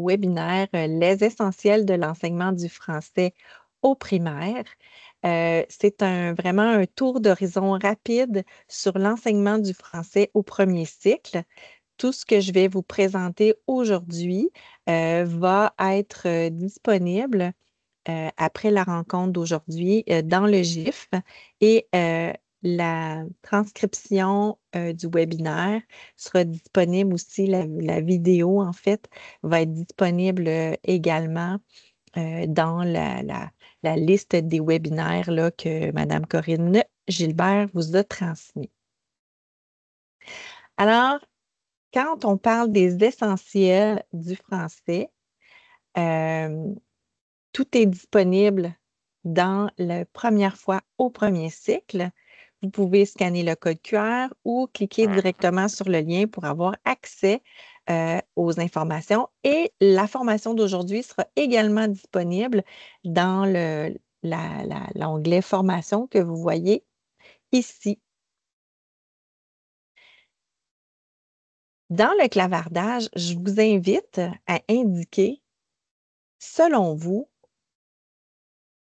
webinaire euh, Les essentiels de l'enseignement du français au primaire. Euh, c'est vraiment un tour d'horizon rapide sur l'enseignement du français au premier cycle. Tout ce que je vais vous présenter aujourd'hui euh, va être disponible après la rencontre d'aujourd'hui dans le GIF et la transcription euh, du webinaire sera disponible aussi, la, vidéo en fait va être disponible euh, également euh, dans la, liste des webinaires que Mme Corinne Gilbert vous a transmis. Alors, quand on parle des essentiels du français, tout est disponible dans la première fois au premier cycle vous pouvez scanner le code QR ou cliquer mhm. directement sur le lien pour avoir accès euh, aux informations. Et la formation d'aujourd'hui sera également disponible dans l'onglet Formation que vous voyez ici. Dans le clavardage, je vous invite à indiquer, selon vous,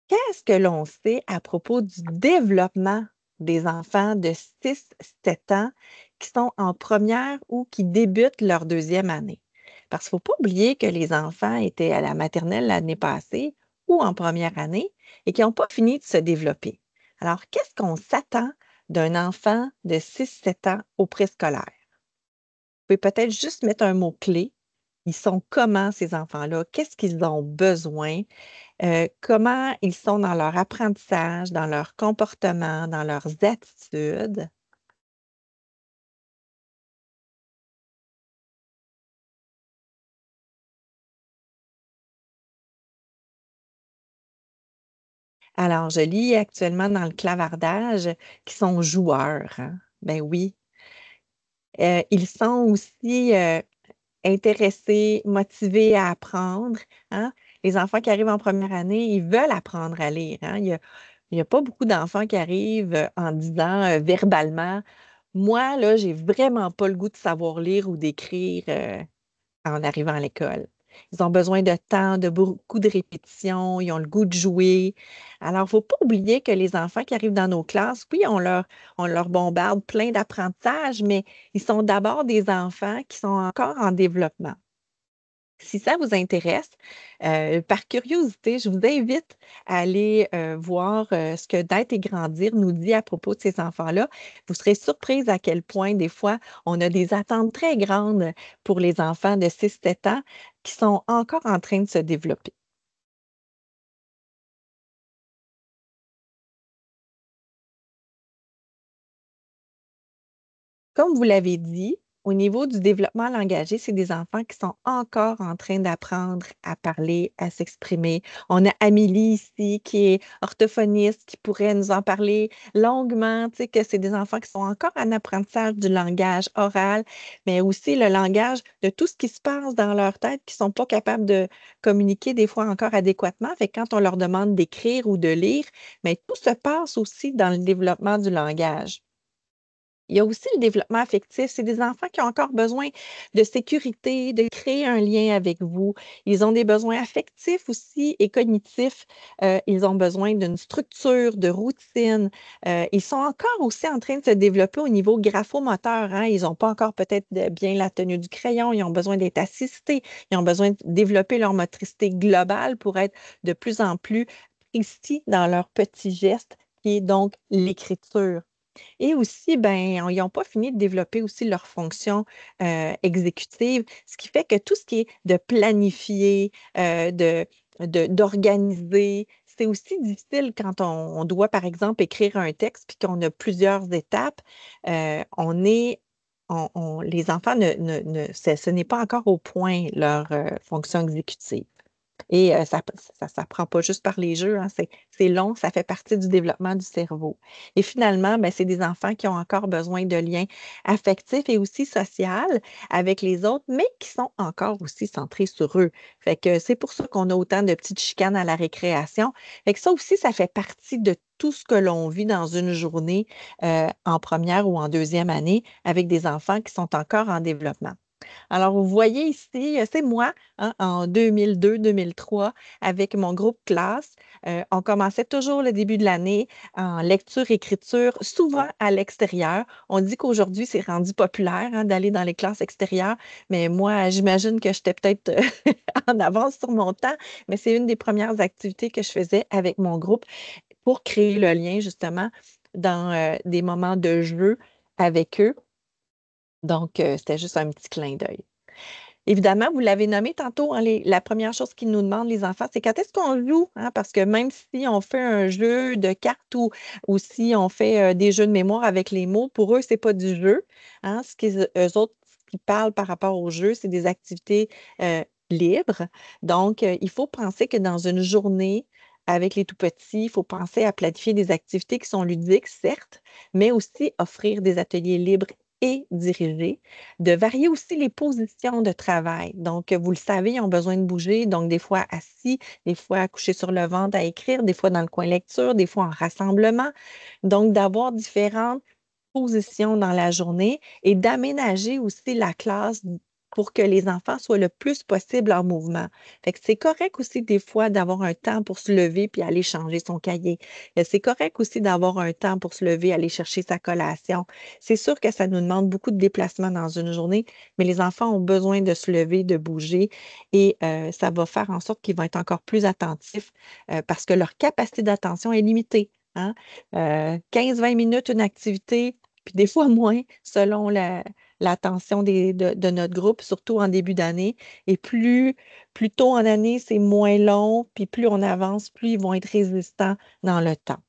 qu'est-ce que l'on sait à propos du développement des enfants de 6-7 ans qui sont en première ou qui débutent leur deuxième année. Parce qu'il ne faut pas oublier que les enfants étaient à la maternelle l'année passée ou en première année et qui n'ont pas fini de se développer. Alors, qu'est-ce qu'on s'attend d'un enfant de 6-7 ans au préscolaire? Vous pouvez peut-être juste mettre un mot-clé ils sont comment ces enfants-là, qu'est-ce qu'ils ont besoin, euh, comment ils sont dans leur apprentissage, dans leur comportement, dans leurs attitudes. Alors, je lis actuellement dans le clavardage qui sont joueurs. Hein. Ben oui. Euh, ils sont aussi euh, intéressés, motivés à apprendre. Hein. Les enfants qui arrivent en première année, ils veulent apprendre à lire. Hein. Il n'y a, pas beaucoup d'enfants qui arrivent euh, en disant euh, verbalement Moi, là, j'ai vraiment pas le goût de savoir lire ou d'écrire euh, en arrivant à l'école. Ils ont besoin de temps, de beaucoup de répétitions, ils ont le goût de jouer. Alors, il ne faut pas oublier que les enfants qui arrivent dans nos classes, oui, on leur, on bombarde plein d'apprentissages, mais ils sont d'abord des enfants qui sont encore en développement. Si ça vous intéresse, euh, par curiosité, je vous invite à aller euh, voir euh, ce que D'être et grandir nous dit à propos de ces enfants-là. Vous serez surprise à quel point, des fois, on a des attentes très grandes pour les enfants de 6-7 ans, qui sont encore en train de se développer. Comme vous l'avez dit, au niveau du développement langagé, c'est des enfants qui sont encore en train d'apprendre à parler, à s'exprimer. On a Amélie ici qui est orthophoniste, qui pourrait nous en parler longuement, tu que c'est des enfants qui sont encore en apprentissage du langage oral, mais aussi le langage de tout ce qui se passe dans leur tête, qui ne sont pas capables de communiquer des fois encore adéquatement. quand on leur demande d'écrire ou de lire, mais tout se passe aussi dans le développement du langage. Il y a aussi le développement affectif. C'est des enfants qui ont encore besoin de sécurité, de créer un lien avec vous. Ils ont des besoins affectifs aussi et cognitifs. Euh, ils ont besoin d'une structure, de routine. Euh, ils sont encore aussi en train de se développer au niveau graphomoteur. Hein. Ils n'ont pas encore peut-être bien la tenue du crayon. Ils ont besoin d'être assistés. Ils ont besoin de développer leur motricité globale pour être de plus en plus précis dans leurs petits gestes qui est donc l'écriture. Et aussi, ben, ils n'ont pas fini de développer aussi leur fonction euh, exécutive, ce qui fait que tout ce qui est de planifier, euh, d'organiser, c'est aussi difficile quand on, doit, par exemple, écrire un texte puis qu'on a plusieurs étapes. Euh, les enfants ne, ce n'est pas encore au point leur fonction exécutive. Et ça ne s'apprend pas juste par les jeux, hein, c'est long, ça fait partie du développement du cerveau. Et finalement, ben, c'est des enfants qui ont encore besoin de liens affectifs et aussi sociaux avec les autres, mais qui sont encore aussi centrés sur eux. Fait que c'est pour ça qu'on a autant de petites chicanes à la récréation. Et que ça aussi, ça fait partie de tout ce que l'on vit dans une journée en première ou en deuxième année avec des enfants qui sont encore en développement. Alors, vous voyez ici, euh, c'est moi hein, en 2002-2003 avec mon groupe classe. Euh, on commençait toujours le début de l'année en lecture-écriture, souvent à l'extérieur. On dit qu'aujourd'hui, c'est rendu populaire hein, d'aller dans les classes extérieures, mais moi, j'imagine que j'étais peut-être euh, en avance sur mon temps, mais c'est une des premières activités que je faisais avec mon groupe pour créer le lien justement dans des moments de jeu avec eux. Donc, euh, c'était juste un petit clin d'œil. Évidemment, vous l'avez nommé tantôt, hein, la première chose qu'ils nous demandent, les enfants, c'est quand est-ce qu'on joue? Hein? parce que même si on fait un jeu de cartes ou, si on fait euh, des jeux de mémoire avec les mots, pour eux, ce n'est pas du jeu. Hein? ce qu'ils autres qui parlent par rapport au jeu, c'est des activités euh, libres. Donc, il faut penser que dans une journée, avec les tout-petits, il faut penser à planifier des activités qui sont ludiques, certes, mais aussi offrir des ateliers libres et diriger, de varier aussi les positions de travail. Donc, vous le savez, ils ont besoin de bouger, donc des fois assis, des fois couché sur le ventre à écrire, des fois dans le coin lecture, des fois en rassemblement. Donc, d'avoir différentes positions dans la journée et d'aménager aussi la classe pour que les enfants soient le plus possible en mouvement. que c'est correct aussi des fois d'avoir un temps pour se lever puis aller changer son cahier. C'est correct aussi d'avoir un temps pour se lever, aller chercher sa collation. C'est sûr que ça nous demande beaucoup de déplacements dans une journée, mais les enfants ont besoin de se lever, de bouger et euh, ça va faire en sorte qu'ils vont être encore plus attentifs euh, parce que leur capacité d'attention est limitée. 15-20 hein. euh, minutes une activité, puis des fois moins selon la, l'attention de, notre groupe, surtout en début d'année. Et plus, plus tôt en année, c'est moins long, puis plus on avance, plus ils vont être résistants dans le temps.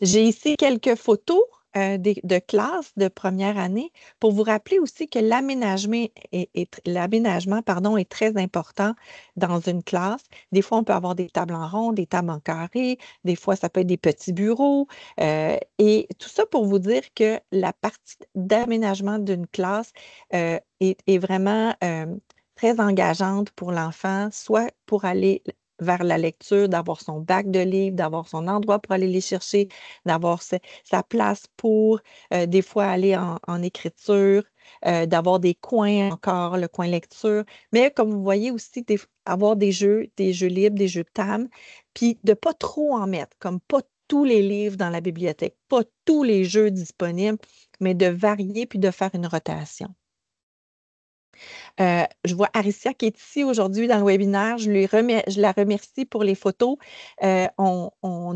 J'ai ici quelques photos euh, de classe de première année pour vous rappeler aussi que l'aménagement est, l'aménagement pardon, est très important dans une classe. Des fois, on peut avoir des tables en rond, des tables en carré, des fois, ça peut être des petits bureaux. Euh, et tout ça pour vous dire que la partie d'aménagement d'une classe euh, est, est, vraiment très engageante pour l'enfant, soit pour aller vers la lecture, d'avoir son bac de livres, d'avoir son endroit pour aller les chercher, d'avoir sa place pour euh, des fois aller en, écriture, euh, d'avoir des coins encore, le coin lecture. Mais comme vous voyez aussi, avoir des jeux, des jeux libres, des jeux de TAM, puis de pas trop en mettre, comme pas tous les livres dans la bibliothèque, pas tous les jeux disponibles, mais de varier puis de faire une rotation je vois Aricia qui est ici aujourd'hui dans le webinaire. Je, lui je la remercie pour les photos. on,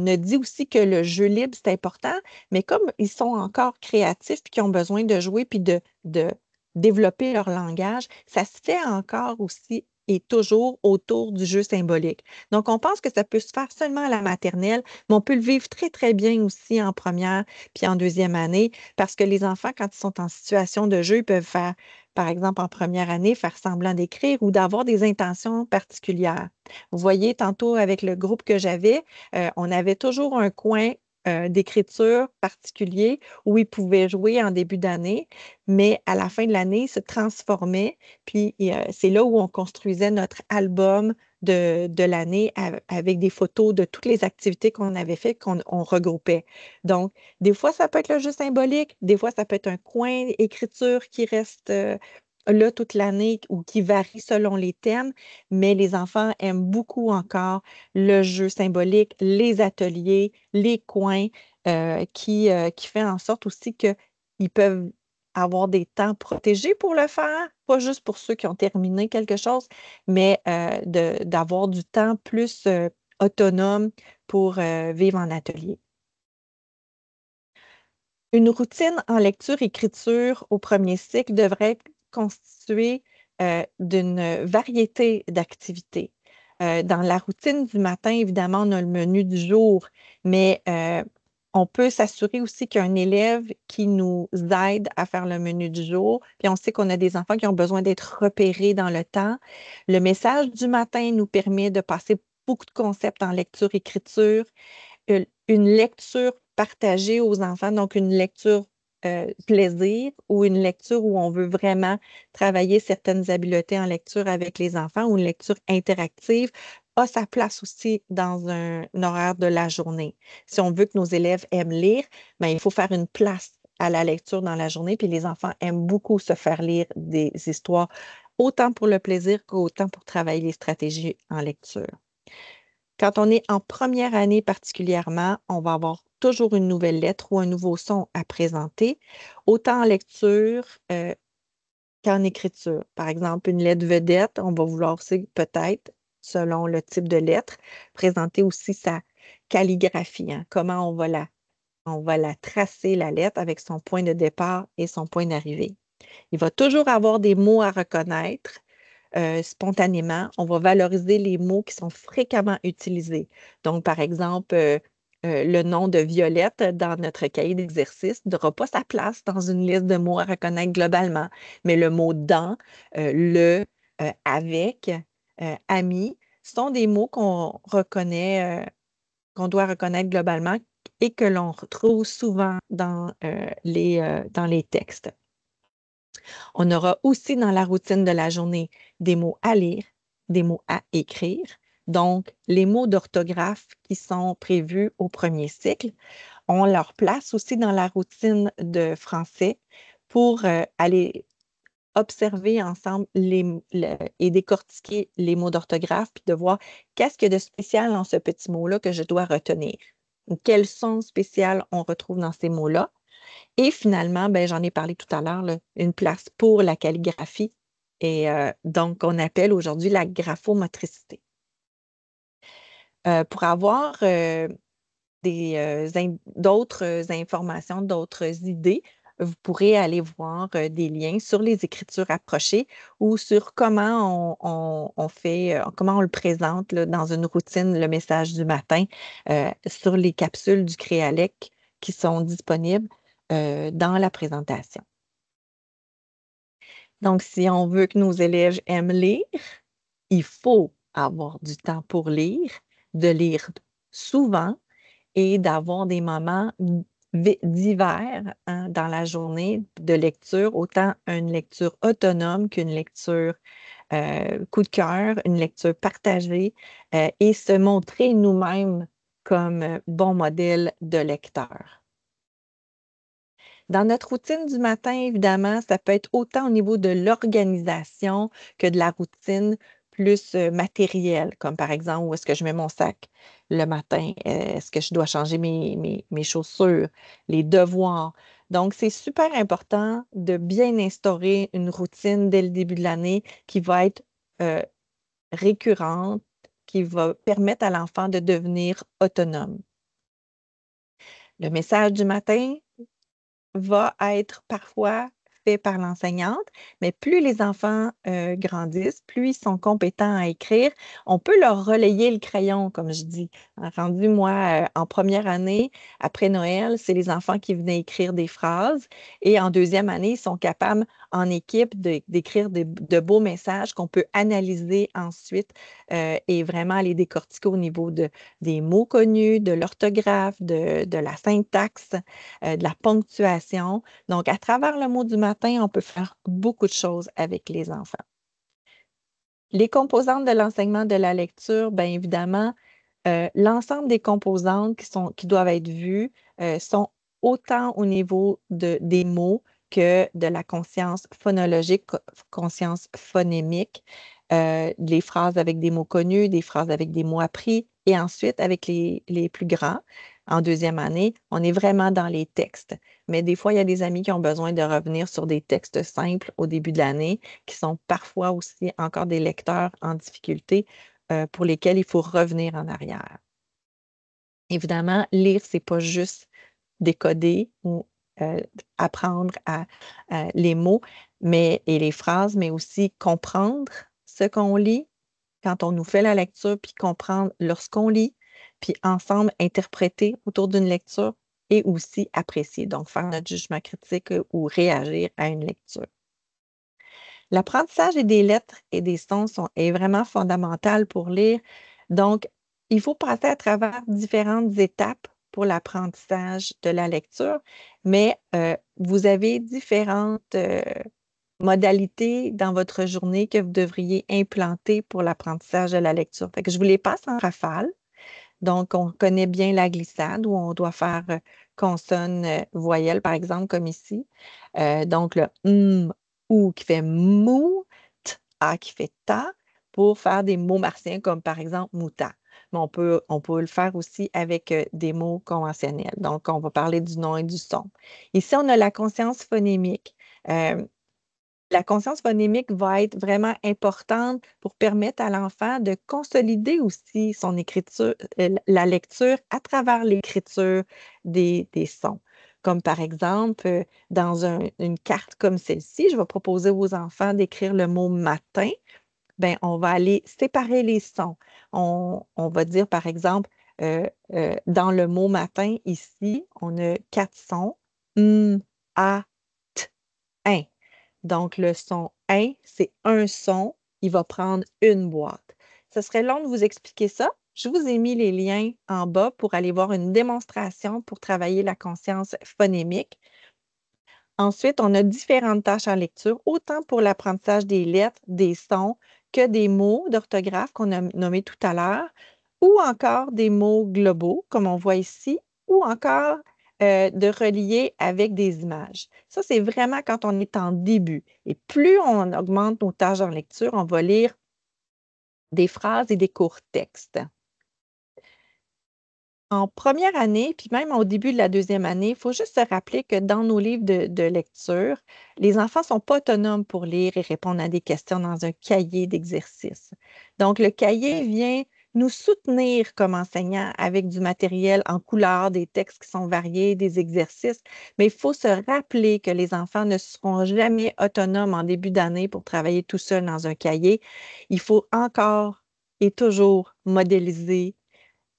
a dit aussi que le jeu libre, c'est important, mais comme ils sont encore créatifs et qu'ils ont besoin de jouer puis de, de développer leur langage, ça se fait encore aussi est toujours autour du jeu symbolique. Donc, on pense que ça peut se faire seulement à la maternelle, mais on peut le vivre très, très bien aussi en première puis en deuxième année, parce que les enfants, quand ils sont en situation de jeu, ils peuvent faire, par exemple, en première année, faire semblant d'écrire ou d'avoir des intentions particulières. Vous voyez, tantôt avec le groupe que j'avais, euh, on avait toujours un coin euh, d'écriture particulier où ils pouvaient jouer en début d'année, mais à la fin de l'année, ils se transformaient. Puis euh, c'est là où on construisait notre album de, l'année avec des photos de toutes les activités qu'on avait faites, qu'on regroupait. Donc, des fois, ça peut être le jeu symbolique, des fois, ça peut être un coin écriture qui reste euh, là toute l'année ou qui varie selon les thèmes, mais les enfants aiment beaucoup encore le jeu symbolique, les ateliers, les coins, euh, euh, qui, fait en sorte aussi qu'ils peuvent avoir des temps protégés pour le faire, pas juste pour ceux qui ont terminé quelque chose, mais euh, d'avoir du temps plus autonome pour vivre en atelier. Une routine en lecture-écriture au premier cycle devrait être constitué euh, d'une variété d'activités. Euh, dans la routine du matin, évidemment, on a le menu du jour, mais euh, on peut s'assurer aussi qu'il y a un élève qui nous aide à faire le menu du jour, puis on sait qu'on a des enfants qui ont besoin d'être repérés dans le temps. Le message du matin nous permet de passer beaucoup de concepts en lecture-écriture, une lecture partagée aux enfants, donc une lecture euh, plaisir ou une lecture où on veut vraiment travailler certaines habiletés en lecture avec les enfants ou une lecture interactive a sa place aussi dans un, horaire de la journée. Si on veut que nos élèves aiment lire, ben, il faut faire une place à la lecture dans la journée. Puis les enfants aiment beaucoup se faire lire des histoires, autant pour le plaisir qu'autant pour travailler les stratégies en lecture. Quand on est en première année particulièrement, on va avoir toujours une nouvelle lettre ou un nouveau son à présenter, autant en lecture euh, qu'en écriture. Par exemple, une lettre vedette, on va vouloir aussi peut-être, selon le type de lettre, présenter aussi sa calligraphie, hein, comment on va, la, on va la tracer, la lettre, avec son point de départ et son point d'arrivée. Il va toujours avoir des mots à reconnaître, euh, spontanément, on va valoriser les mots qui sont fréquemment utilisés. Donc, par exemple, euh, euh, le nom de Violette dans notre cahier d'exercice n'aura pas sa place dans une liste de mots à reconnaître globalement, mais le mot dans, euh, le, euh, avec, ami, sont des mots qu'on reconnaît, qu'on doit reconnaître globalement et que l'on retrouve souvent dans les textes. On aura aussi dans la routine de la journée des mots à lire, des mots à écrire, donc, les mots d'orthographe qui sont prévus au premier cycle, ont leur place aussi dans la routine de français pour euh, aller observer ensemble et décortiquer les mots d'orthographe, puis de voir qu'est-ce qu'il y a de spécial dans ce petit mot-là que je dois retenir. Quel son spécial on retrouve dans ces mots-là. Et finalement, ben, j'en ai parlé tout à l'heure, une place pour la calligraphie. Et euh, donc, on appelle aujourd'hui la graphomotricité. Euh, pour avoir euh, euh, d'autres informations, d'autres idées, vous pourrez aller voir des liens sur les écritures approchées ou sur comment on, fait, comment on le présente dans une routine, le message du matin, sur les capsules du Créalec qui sont disponibles dans la présentation. Donc, si on veut que nos élèves aiment lire, il faut avoir du temps pour lire de lire souvent et d'avoir des moments divers hein, dans la journée de lecture, autant une lecture autonome qu'une lecture euh, coup de cœur, une lecture partagée euh, et se montrer nous-mêmes comme euh, bon modèle de lecteur. Dans notre routine du matin, évidemment, ça peut être autant au niveau de l'organisation que de la routine plus matériel, comme par exemple où est-ce que je mets mon sac le matin, est-ce que je dois changer mes, chaussures, les devoirs. Donc, c'est super important de bien instaurer une routine dès le début de l'année qui va être récurrente, qui va permettre à l'enfant de devenir autonome. Le message du matin va être parfois fait par l'enseignante, mais plus les enfants euh, grandissent, plus ils sont compétents à écrire, on peut leur relayer le crayon, comme je dis. Ah, rendu, moi, euh, en première année, après Noël, c'est les enfants qui venaient écrire des phrases et en deuxième année, ils sont capables en équipe d'écrire de, beaux messages qu'on peut analyser ensuite euh, et vraiment aller décortiquer au niveau de, des mots connus, de l'orthographe, de, de, la syntaxe, de la ponctuation. Donc, à travers le mot du matin, on peut faire beaucoup de choses avec les enfants. Les composantes de l'enseignement de la lecture, bien évidemment, euh, l'ensemble des composantes qui, sont, qui doivent être vues euh, sont autant au niveau de, des mots que de la conscience phonologique, conscience phonémique, euh, les phrases avec des mots connus, des phrases avec des mots appris, et ensuite avec les, les plus grands, en deuxième année, on est vraiment dans les textes. Mais des fois, il y a des amis qui ont besoin de revenir sur des textes simples au début de l'année, qui sont parfois aussi encore des lecteurs en difficulté euh, pour lesquels il faut revenir en arrière. Évidemment, lire, c'est pas juste décoder ou euh, apprendre à, euh, les mots mais, et les phrases, mais aussi comprendre ce qu'on lit quand on nous fait la lecture, puis comprendre lorsqu'on lit, puis ensemble interpréter autour d'une lecture et aussi apprécier, donc faire notre jugement critique euh, ou réagir à une lecture. L'apprentissage des lettres et des sons est vraiment fondamental pour lire. Donc, il faut passer à travers différentes étapes pour l'apprentissage de la lecture, mais euh, vous avez différentes euh, modalités dans votre journée que vous devriez implanter pour l'apprentissage de la lecture. Fait que je vous les passe en rafale. Donc, on connaît bien la glissade où on doit faire consonne euh, euh, voyelle, par exemple, comme ici. Euh, donc, le m ou qui fait mou, t a qui fait ta pour faire des mots martiens comme par exemple mouta. Mais on peut, on peut le faire aussi avec des mots conventionnels. Donc, on va parler du nom et du son. Ici, on a la conscience phonémique. La conscience phonémique va être vraiment importante pour permettre à l'enfant de consolider aussi son écriture, euh, la lecture à travers l'écriture des, sons comme par exemple euh, dans une carte comme celle-ci, je vais proposer aux enfants d'écrire le mot matin. Bien, on va aller séparer les sons. On, va dire par exemple euh, dans le mot matin ici, on a quatre sons m, a, t, un. Donc, le son 1, c'est un son, il va prendre une boîte. Ce serait long de vous expliquer ça. Je vous ai mis les liens en bas pour aller voir une démonstration pour travailler la conscience phonémique. Ensuite, on a différentes tâches en lecture, autant pour l'apprentissage des lettres, des sons, que des mots d'orthographe qu'on a nommés tout à l'heure, ou encore des mots globaux, comme on voit ici, ou encore euh, de relier avec des images. Ça, c'est vraiment quand on est en début. Et plus on augmente nos tâches en lecture, on va lire des phrases et des courts textes. En première année, puis même au début de la deuxième année, il faut juste se rappeler que dans nos livres de, de lecture, les enfants ne sont pas autonomes pour lire et répondre à des questions dans un cahier d'exercice. Donc, le cahier vient nous soutenir comme enseignants avec du matériel en couleur, des textes qui sont variés, des exercices. Mais il faut se rappeler que les enfants ne seront jamais autonomes en début d'année pour travailler tout seul dans un cahier. Il faut encore et toujours modéliser,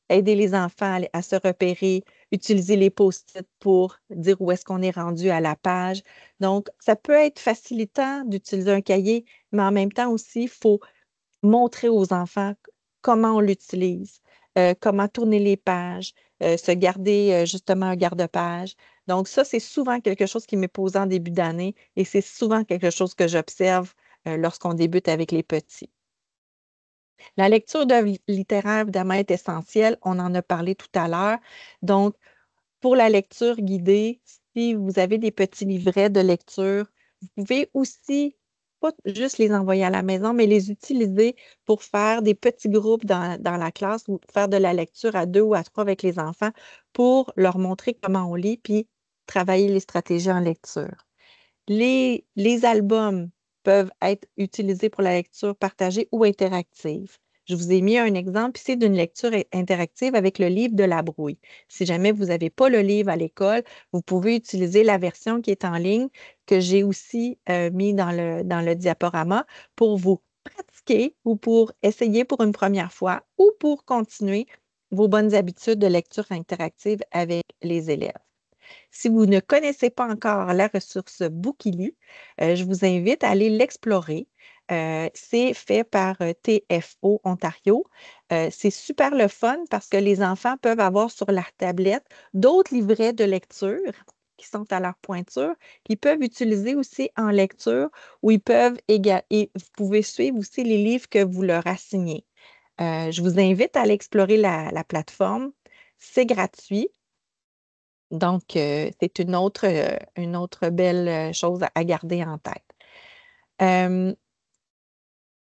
aider les enfants à se repérer, utiliser les post-it pour dire où est-ce qu'on est rendu à la page. Donc, ça peut être facilitant d'utiliser un cahier, mais en même temps aussi, il faut montrer aux enfants comment on l'utilise, euh, comment tourner les pages, euh, se garder euh, justement un garde-page. Donc, ça, c'est souvent quelque chose qui m'est posé en début d'année et c'est souvent quelque chose que j'observe lorsqu'on débute avec les petits. La lecture d'œuvres littéraires, évidemment, est essentielle. On en a parlé tout à l'heure. Donc, pour la lecture guidée, si vous avez des petits livrets de lecture, vous pouvez aussi pas juste les envoyer à la maison, mais les utiliser pour faire des petits groupes dans, la classe ou faire de la lecture à deux ou à trois avec les enfants pour leur montrer comment on lit, puis travailler les stratégies en lecture. les albums peuvent être utilisés pour la lecture partagée ou interactive. Je vous ai mis un exemple ici d'une lecture interactive avec le livre de la brouille. Si jamais vous n'avez pas le livre à l'école, vous pouvez utiliser la version qui est en ligne que j'ai aussi euh, mis dans le, diaporama pour vous pratiquer ou pour essayer pour une première fois ou pour continuer vos bonnes habitudes de lecture interactive avec les élèves. Si vous ne connaissez pas encore la ressource Bookilu, euh, je vous invite à aller l'explorer. Euh, c'est fait par euh, TFO Ontario. Euh, c'est super le fun parce que les enfants peuvent avoir sur leur tablette d'autres livrets de lecture qui sont à leur pointure, qu'ils peuvent utiliser aussi en lecture ou ils peuvent vous pouvez suivre aussi les livres que vous leur assignez. je vous invite à aller explorer la, plateforme. C'est gratuit. Donc, c'est une autre, une autre belle chose à garder en tête.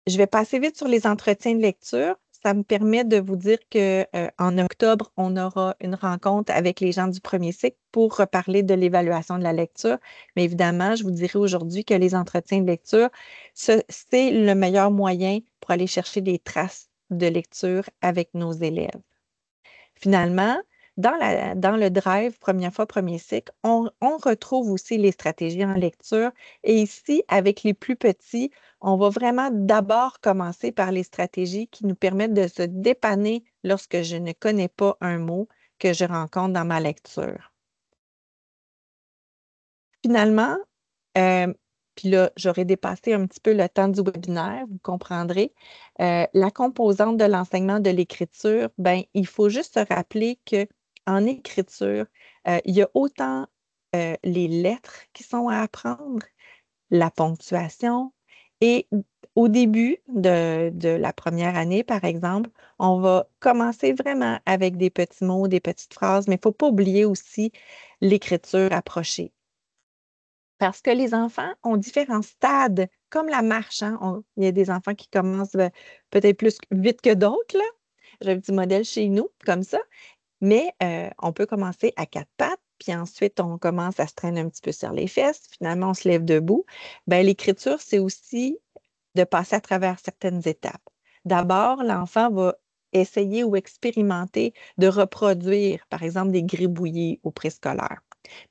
Je vais passer vite sur les entretiens de lecture. Ça me permet de vous dire que euh, en octobre, on aura une rencontre avec les gens du premier cycle pour reparler de l'évaluation de la lecture. Mais évidemment, je vous dirai aujourd'hui que les entretiens de lecture, c'est le meilleur moyen pour aller chercher des traces de lecture avec nos élèves. Finalement, dans, le drive, première fois, premier cycle, on, retrouve aussi les stratégies en lecture. Et ici, avec les plus petits, on va vraiment d'abord commencer par les stratégies qui nous permettent de se dépanner lorsque je ne connais pas un mot que je rencontre dans ma lecture. Finalement, euh, puis là, j'aurais dépassé un petit peu le temps du webinaire, vous comprendrez. Euh, la composante de l'enseignement de l'écriture, ben, il faut juste se rappeler que en écriture, euh, il y a autant euh, les lettres qui sont à apprendre, la ponctuation. Et au début de, la première année, par exemple, on va commencer vraiment avec des petits mots, des petites phrases, mais il ne faut pas oublier aussi l'écriture approchée. Parce que les enfants ont différents stades, comme la marche. Hein. il y a des enfants qui commencent ben, peut-être plus vite que d'autres. J'ai un petit modèle chez nous, comme ça. Mais euh, on peut commencer à quatre pattes, puis ensuite on commence à se traîner un petit peu sur les fesses, finalement on se lève debout. Ben, l'écriture, c'est aussi de passer à travers certaines étapes. D'abord, l'enfant va essayer ou expérimenter de reproduire, par exemple, des gribouillis au préscolaire.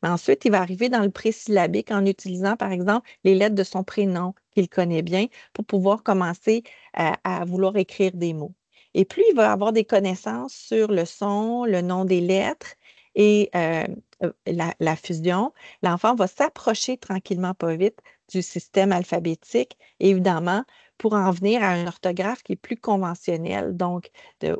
Mais ensuite, il va arriver dans le pré-syllabique en utilisant, par exemple, les lettres de son prénom qu'il connaît bien pour pouvoir commencer à vouloir écrire des mots. Et plus il va avoir des connaissances sur le son, le nom des lettres et euh, euh, la, fusion, l'enfant va s'approcher tranquillement, pas vite, du système alphabétique, évidemment, pour en venir à un orthographe qui est plus conventionnelle. Donc,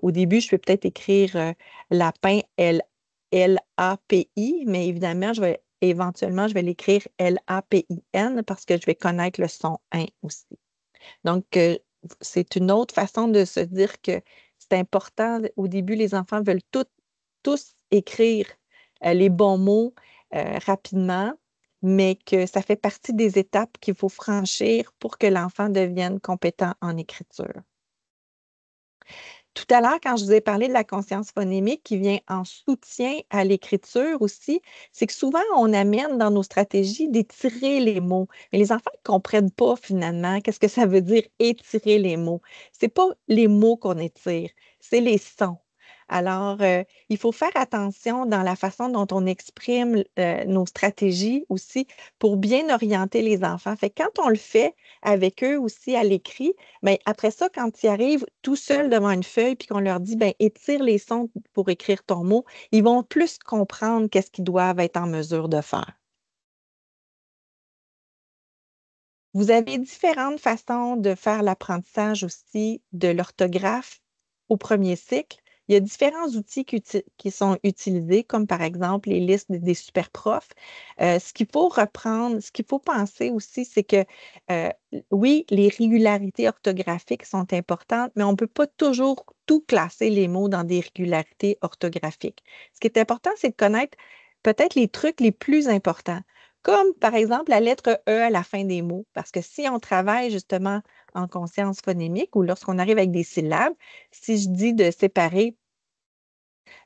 au début, je vais peut-être écrire euh, lapin L-A-P-I, mais évidemment, je vais éventuellement, je vais l'écrire L-A-P-I-N parce que je vais connaître le son 1 aussi. Donc, c'est une autre façon de se dire que c'est important. Au début, les enfants veulent tous écrire euh, les bons mots euh, rapidement, mais que ça fait partie des étapes qu'il faut franchir pour que l'enfant devienne compétent en écriture. Tout à l'heure, quand je vous ai parlé de la conscience phonémique qui vient en soutien à l'écriture aussi, c'est que souvent on amène dans nos stratégies d'étirer les mots, mais les enfants ne comprennent pas finalement qu'est-ce que ça veut dire étirer les mots. C'est pas les mots qu'on étire, c'est les sons, alors, euh, il faut faire attention dans la façon dont on exprime euh, nos stratégies aussi pour bien orienter les enfants. Fait quand on le fait avec eux aussi à l'écrit, mais ben, après ça, quand ils arrivent tout seuls devant une feuille puis qu'on leur dit, ben étire les sons pour écrire ton mot, ils vont plus comprendre qu'est-ce qu'ils doivent être en mesure de faire. Vous avez différentes façons de faire l'apprentissage aussi de l'orthographe au premier cycle. Il y a différents outils qui, sont utilisés, comme par exemple les listes des super profs. Euh, ce qu'il faut reprendre, ce qu'il faut penser aussi, c'est que euh, oui, les régularités orthographiques sont importantes, mais on ne peut pas toujours tout classer les mots dans des régularités orthographiques. Ce qui est important, c'est de connaître peut-être les trucs les plus importants comme par exemple la lettre E à la fin des mots, parce que si on travaille justement en conscience phonémique ou lorsqu'on arrive avec des syllabes, si je dis de séparer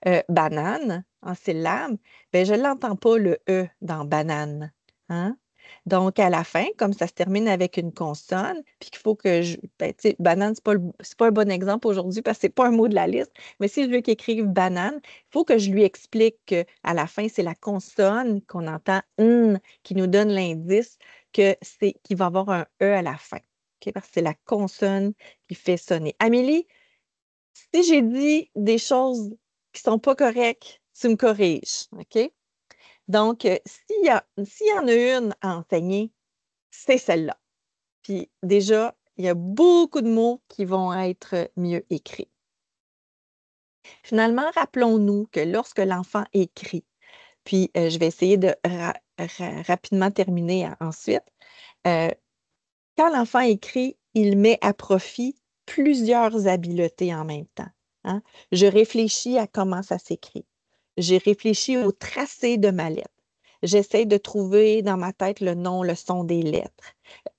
euh, banane en syllabes, ben, je n'entends l'entends pas le E dans banane. Hein? Donc, à la fin, comme ça se termine avec une consonne, puis qu'il faut que je. Ben, tu sais, banane, ce n'est pas, un bon exemple aujourd'hui parce que ce pas un mot de la liste, mais si je veux qu'il écrive banane, il faut que je lui explique qu'à la fin, c'est la consonne qu'on entend n qui nous donne l'indice que c'est qu'il va avoir un E à la fin. Parce que c'est la consonne qui fait sonner. Amélie, si j'ai dit des choses qui ne sont pas correctes, tu me corriges. OK? Donc, euh, s'il y, en a une à enseigner, c'est celle-là. Puis déjà, il y a beaucoup de mots qui vont être mieux écrits. Finalement, rappelons-nous que lorsque l'enfant écrit, puis euh, je vais essayer de rapidement terminer hein, ensuite, euh, quand l'enfant écrit, il met à profit plusieurs habiletés en même temps. Hein. Je réfléchis à comment ça s'écrit. J'ai réfléchi au tracé de ma lettre. J'essaie de trouver dans ma tête le nom, le son des lettres.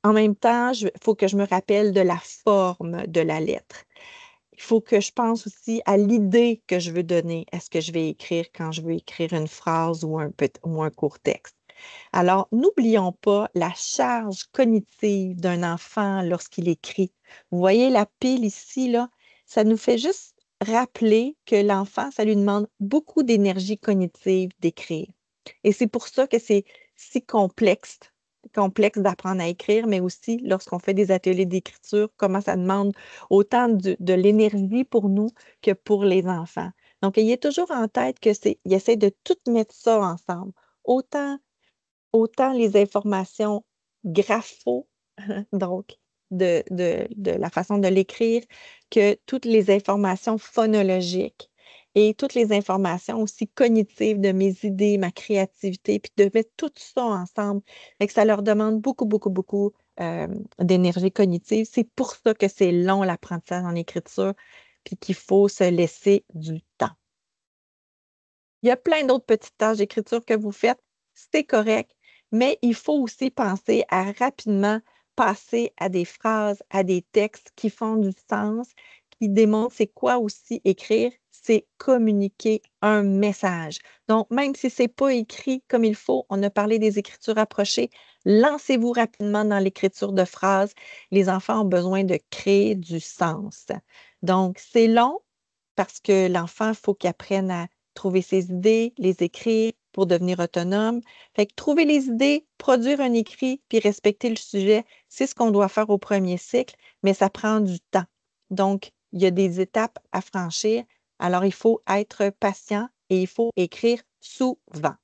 En même temps, il faut que je me rappelle de la forme de la lettre. Il faut que je pense aussi à l'idée que je veux donner à ce que je vais écrire quand je veux écrire une phrase ou un, petit, ou un court texte. Alors, n'oublions pas la charge cognitive d'un enfant lorsqu'il écrit. Vous voyez la pile ici, là, ça nous fait juste rappeler que l'enfant, ça lui demande beaucoup d'énergie cognitive d'écrire. Et c'est pour ça que c'est si complexe, complexe d'apprendre à écrire, mais aussi lorsqu'on fait des ateliers d'écriture, comment ça demande autant de, l'énergie pour nous que pour les enfants. Donc, il est toujours en tête que c'est, essaie de tout mettre ça ensemble. Autant, autant les informations grapho, donc de, la façon de l'écrire que toutes les informations phonologiques et toutes les informations aussi cognitives de mes idées, ma créativité, puis de mettre tout ça ensemble. et que ça leur demande beaucoup, beaucoup, beaucoup euh, d'énergie cognitive. C'est pour ça que c'est long l'apprentissage en écriture, puis qu'il faut se laisser du temps. Il y a plein d'autres petites tâches d'écriture que vous faites, c'est correct, mais il faut aussi penser à rapidement passer à des phrases, à des textes qui font du sens, qui démontrent c'est quoi aussi écrire, c'est communiquer un message. Donc, même si ce n'est pas écrit comme il faut, on a parlé des écritures approchées, lancez-vous rapidement dans l'écriture de phrases. Les enfants ont besoin de créer du sens. Donc, c'est long parce que l'enfant, il faut qu'il apprenne à trouver ses idées, les écrire, pour devenir autonome. Fait que trouver les idées, produire un écrit, puis respecter le sujet, c'est ce qu'on doit faire au premier cycle, mais ça prend du temps. Donc, il y a des étapes à franchir. Alors, il faut être patient et il faut écrire souvent.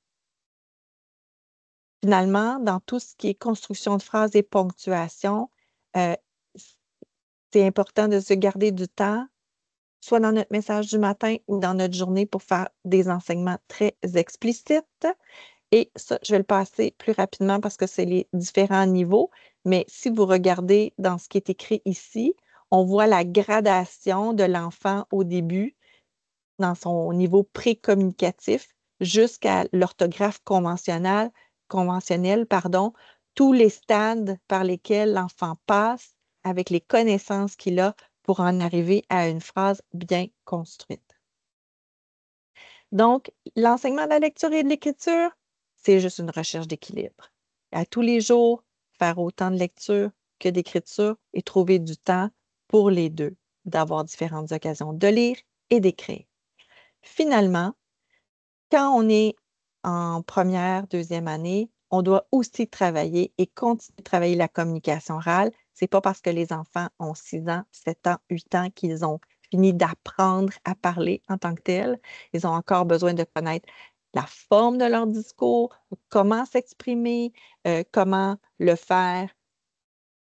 Finalement, dans tout ce qui est construction de phrases et ponctuation, euh, c'est important de se garder du temps soit dans notre message du matin ou dans notre journée pour faire des enseignements très explicites. Et ça, je vais le passer plus rapidement parce que c'est les différents niveaux. Mais si vous regardez dans ce qui est écrit ici, on voit la gradation de l'enfant au début dans son niveau précommunicatif jusqu'à l'orthographe conventionnelle, conventionnelle, pardon, tous les stades par lesquels l'enfant passe avec les connaissances qu'il a pour en arriver à une phrase bien construite. Donc, l'enseignement de la lecture et de l'écriture, c'est juste une recherche d'équilibre. À tous les jours, faire autant de lecture que d'écriture et trouver du temps pour les deux, d'avoir différentes occasions de lire et d'écrire. Finalement, quand on est en première, deuxième année, on doit aussi travailler et continuer de travailler la communication orale c'est pas parce que les enfants ont 6 ans, 7 ans, 8 ans qu'ils ont fini d'apprendre à parler en tant que tel. Ils ont encore besoin de connaître la forme de leur discours, comment s'exprimer, euh, comment le faire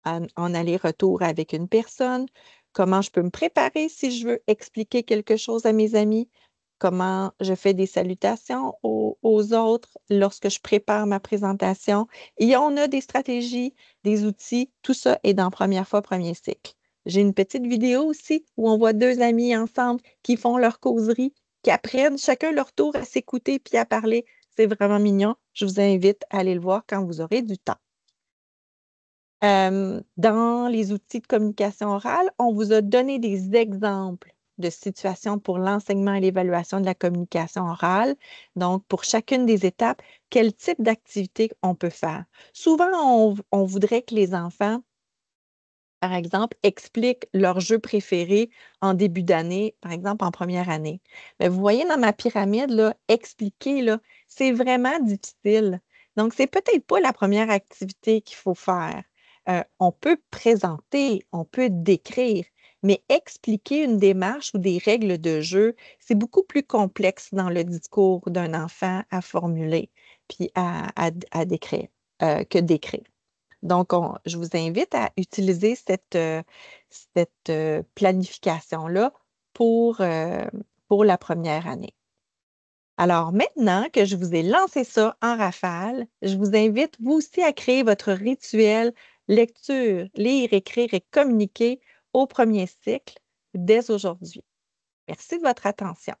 en aller-retour avec une personne, comment je peux me préparer si je veux expliquer quelque chose à mes amis, comment je fais des salutations aux, autres lorsque je prépare ma présentation. Et on a des stratégies, des outils, tout ça est dans Première fois, premier cycle. J'ai une petite vidéo aussi où on voit deux amis ensemble qui font leur causerie, qui apprennent chacun leur tour à s'écouter puis à parler. C'est vraiment mignon. Je vous invite à aller le voir quand vous aurez du temps. Euh, dans les outils de communication orale, on vous a donné des exemples de situation pour l'enseignement et l'évaluation de la communication orale. Donc, pour chacune des étapes, quel type d'activité on peut faire. Souvent, on, voudrait que les enfants par exemple, expliquent leur jeu préféré en début d'année, par exemple en première année. Mais vous voyez dans ma pyramide, expliquer, là, c'est vraiment difficile. Donc, c'est peut-être pas la première activité qu'il faut faire. Euh, on peut présenter, on peut décrire, mais expliquer une démarche ou des règles de jeu, c'est beaucoup plus complexe dans le discours d'un enfant à formuler puis à, décrire euh, que d'écrire. Donc, je vous invite à utiliser cette, euh, euh, planification-là pour, pour la première année. Alors maintenant que je vous ai lancé ça en rafale, je vous invite vous aussi à créer votre rituel lecture, lire, écrire et communiquer au premier cycle dès aujourd'hui. Merci de votre attention.